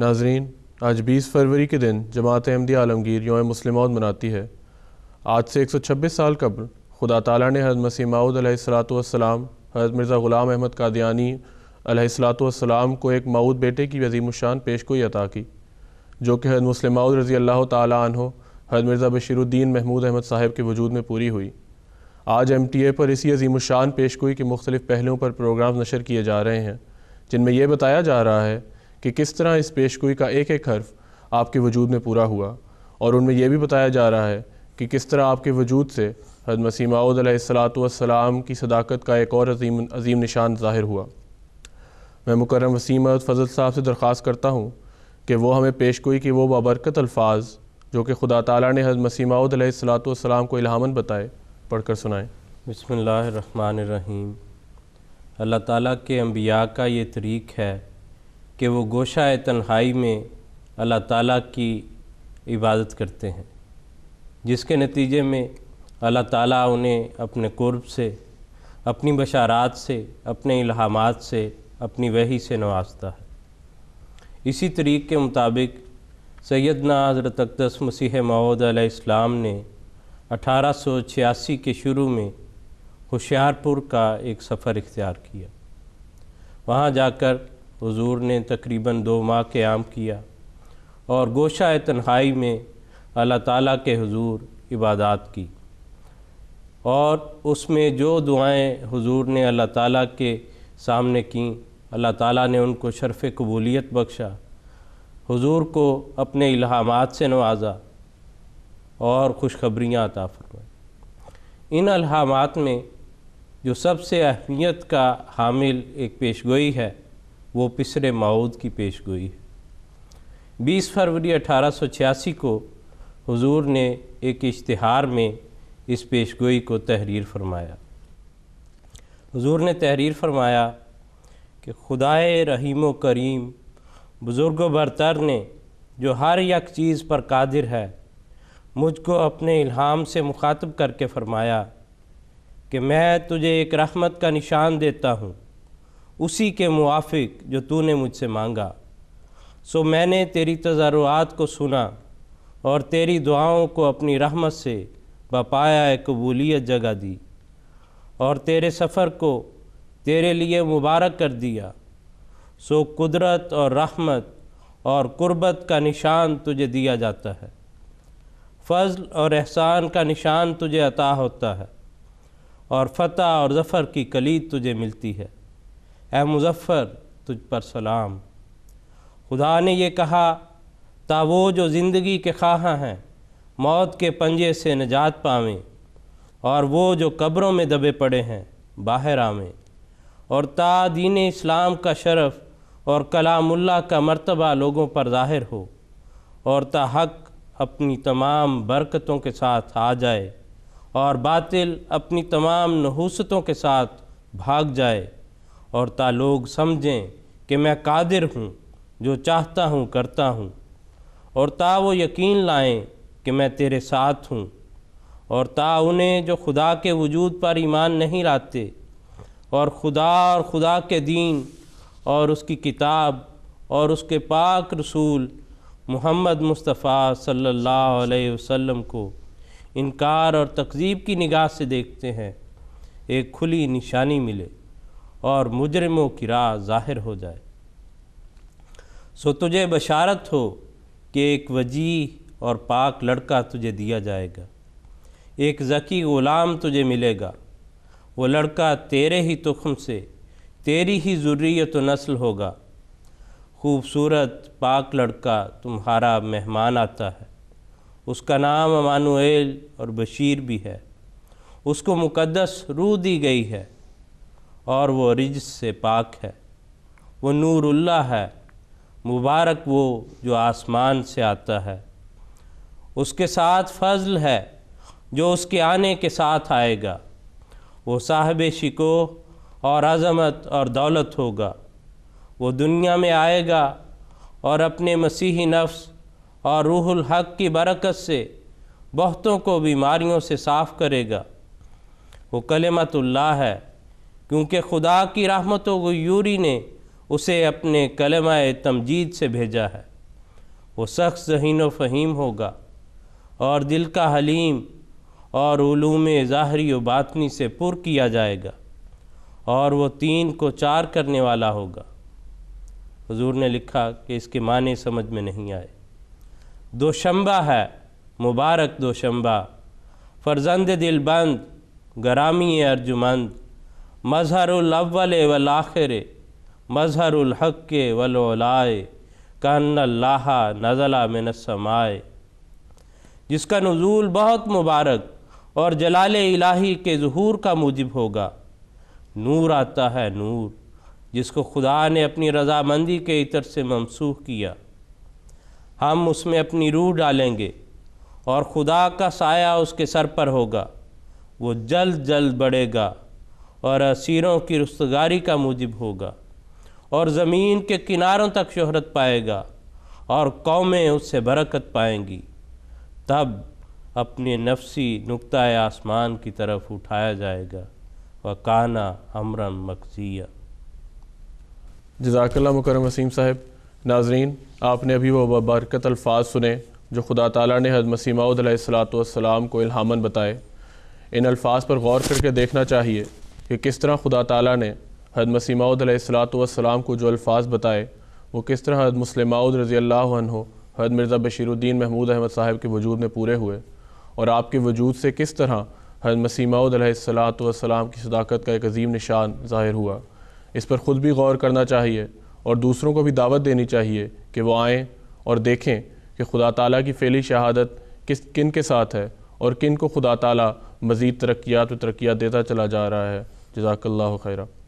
नाजरीन आज 20 फरवरी के दिन जमात अहमदी आलमगीर यौम मुस्लिमौद मनाती है आज से 126 साल कबल खुदा ताला ने हजरत मसीह माउद सलाम हजरत मिर्ज़ा ग़ुलाम अहमद कादियानी अलैहिस्सलाम को एक माऊद बेटे की वजीम शान पेश गोई अता की जो कि हजरत मुस्लिम माउद रज़ी अल्लाह हो हजरत मिर्ज़ा बशीरुद्दीन महमूद अहमद साहब के वजूद में पूरी हुई आज एम टी ए पर इसी अजीम शान पेश के मुख्तलिफ़ पहलुओं पर प्रोग्राम नशर किए जा रहे हैं जिनमें यह बताया जा रहा है कि किस तरह इस पेशगोई का एक एक हर्फ आपके वजूद में पूरा हुआ और उनमें यह भी बताया जा रहा है कि किस तरह आपके वजूद से हजरत मसीमाउदलाम की सदाकत का एक और अजीम अजीम निशान ज़ाहिर हुआ मैं मुकरम वसीम फजल साहब से दरख्वास्त करता हूँ कि वो हमें पेश गोई कि वो बाबरकत अल्फाज जो कि खुदा तला ने हजरत मसीमाउदलाम को इलामन बताए पढ़ कर सुनाए बसमीम अल्लाह ताली के अम्बिया का ये तरीक़ है कि वो गोशा तन्हाई में अल्लाह ताला की इबादत करते हैं जिसके नतीजे में अल्लाह ताला उन्हें अपने कुर्ब से अपनी बशारात से अपने इल्हामात से अपनी वही से नवाजता है इसी तरीक़ के मुताबिक सैदना हज़रत अकदस मसीह मऊद इस्लाम ने 1886 के शुरू में होशियारपुर का एक सफ़र इख्तियार किया वहाँ जाकर हुजूर ने तकरीबन दो माह क़्याम किया और गोशा तन्हाई में अल्लाह ताला के हुजूर इबादत की और उसमें जो दुआएं हुजूर ने अल्लाह ताला के सामने कीं अल्लाह ताला ने उनको शरफ़ कबूलियत बख्शा हुजूर को अपने इल्हामात से नवाजा और खुशखबरियाँ अता फरमाई इन अल्हामात में जो सबसे अहमियत का हामिल एक पेशगोई है वो पिसरे माऊद की पेश गोई बीस फरवरी छियासी को हुजूर ने एक इश्तहार में इस पेश गोई को तहरीर फरमाया हुजूर ने तहरीर फरमाया कि खुदाए रहीम करीम बुज़ुर्ग बरतर ने जो हर यक चीज़ पर कादिर है मुझको अपने इल्हाम से मुखातब करके फरमाया कि मैं तुझे एक रहमत का निशान देता हूँ उसी के मुआफिक जो तूने मुझसे मांगा सो मैंने तेरी तजारुआत को सुना और तेरी दुआओं को अपनी रहमत से बपाया कबूलियत जगह दी और तेरे सफ़र को तेरे लिए मुबारक कर दिया सो कुदरत और रहमत और कुर्बत का निशान तुझे दिया जाता है फ़ज़ल और एहसान का निशान तुझे अता होता है और फ़तह और ज़फ़र की कलीद तुझे मिलती है ए मुजफ़र तुझ पर सलाम खुदा ने यह कहा ता वो जो ज़िंदगी के खाहा हैं मौत के पंजे से निजात पावें और वो जो कब्रों में दबे पड़े हैं बाहर आवें और ता दीन इस्लाम का शरफ़ और कलामुल्ला का मर्तबा लोगों पर ज़ाहिर हो और ता हक अपनी तमाम बरकतों के साथ आ जाए और बातिल अपनी तमाम नहूसतों के साथ भाग जाए और ता लोग समझें कि मैं कादिर हूँ जो चाहता हूँ करता हूँ और ता वो यकीन लाएं कि मैं तेरे साथ हूँ और ता उन्हें जो खुदा के वजूद पर ईमान नहीं लाते और खुदा और खुदा के दीन और उसकी किताब और उसके पाक रसूल मोहम्मद मुस्तफ़ा सल्लल्लाहु अलैहि वसल्लम को इनकार और तकजीब की निगाह से देखते हैं एक खुली निशानी मिले और मुजरमों की राह ज़ाहिर हो जाए सो तुझे बशारत हो कि एक वजी और पाक लड़का तुझे दिया जाएगा एक ज़की ग़ुलाम तुझे मिलेगा वो लड़का तेरे ही तुखम से तेरी ही ज़ुर्रीत नस्ल होगा खूबसूरत पाक लड़का तुम्हारा मेहमान आता है उसका नाम अमानुएल और बशीर भी है उसको मुकद्दस रूह दी गई है और वो रिज से पाक है वो नूरुल्ला है मुबारक वो जो आसमान से आता है उसके साथ फजल है जो उसके आने के साथ आएगा वो साहब शिको और अज़मत और दौलत होगा वो दुनिया में आएगा और अपने मसीही नफ्स और रूहुल हक की बरकत से बहुतों को बीमारियों से साफ़ करेगा वो कलेमतुल्ला है क्योंकि खुदा की रहमतों को यूरी ने उसे अपने कलमा तमजीद से भेजा है वो शख्स जहन फ़हीम होगा और दिल का हलीम और ूम ज़ाहरी व बातनी से पुर किया जाएगा और वो तीन को चार करने वाला होगा हजूर ने लिखा कि इसके माने समझ में नहीं आए दोशंबा है मुबारक दोशंबा फर्जंद दिलबंद गरामी अर्जुमंद अव्वल वल आखिर मज़हरहक वलाए कन्ल्लाह नज़ला समाए जिसका नज़ूल बहुत मुबारक और जलाल इलाही के जहूर का मूजिब होगा नूर आता है नूर जिसको खुदा ने अपनी रजामंदी के इतर से ममसूख किया हम उसमें अपनी रूह डालेंगे और खुदा का साया उसके सर पर होगा वो जल्द जल्द बढ़ेगा और असीरों की रस्तगारी का मूजब होगा और ज़मीन के किनारों तक शहरत पाएगा और कौमें उससे बरकत पाएंगी तब अपने नफसी नुक़ आसमान की तरफ उठाया जाएगा व काना अमरम मकसिया जजाकल्ला मुकरम वसीम साहब नाजरीन आपने अभी वो बबरकत अल्फाज सुने जो खुदा ताला ने हजम सीमाउदलाम को इल्हामन बताए इन अल्फाज पर गौर करके देखना चाहिए कि किस तरह खुदा ताली ने हद मसीमाउदलाम को जो अल्फाज बताए वो किस तरह हद मुसलमाउद रज़ी हद मिर्ज़ा बशीरुद्दीन महमूद अहमद साहब के वजूद में पूरे हुए और आपके वजूद से किस तरह हद मसीमाउदलाम की सदाकत का एक अजीम निशान ज़ाहिर हुआ इस पर ख़ुद भी गौर करना चाहिए और दूसरों को भी दावत देनी चाहिए कि वह आएँ और देखें कि खुदा ताली की फ़ैली शहादत किस किन के साथ है और किन को खुदा तला मज़ीद तरक्यात तरक्यात देता चला जा रहा है جزاك الله خيرا